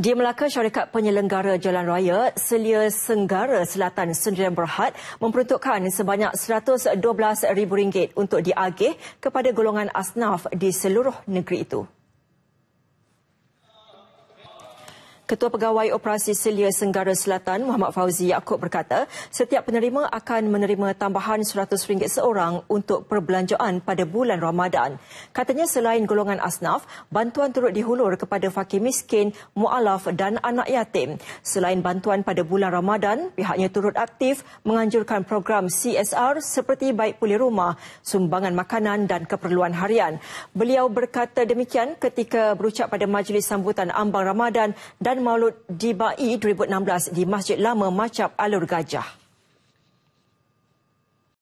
Di Melaka, syarikat penyelenggara jalan raya Selia Senggara Selatan Sendirian Berhad memperuntukkan sebanyak RM112,000 untuk diagih kepada golongan asnaf di seluruh negeri itu. Ketua Pegawai Operasi Selia Senggara Selatan Muhammad Fauzi Yaakob berkata setiap penerima akan menerima tambahan RM100 seorang untuk perbelanjaan pada bulan Ramadan. Katanya selain golongan asnaf, bantuan turut dihulur kepada fakir miskin, mualaf dan anak yatim. Selain bantuan pada bulan Ramadan, pihaknya turut aktif menganjurkan program CSR seperti baik pulih rumah, sumbangan makanan dan keperluan harian. Beliau berkata demikian ketika berucap pada majlis sambutan ambang Ramadan dan Maulud Dibai 2016 di Masjid Lama Macap Alur Gajah.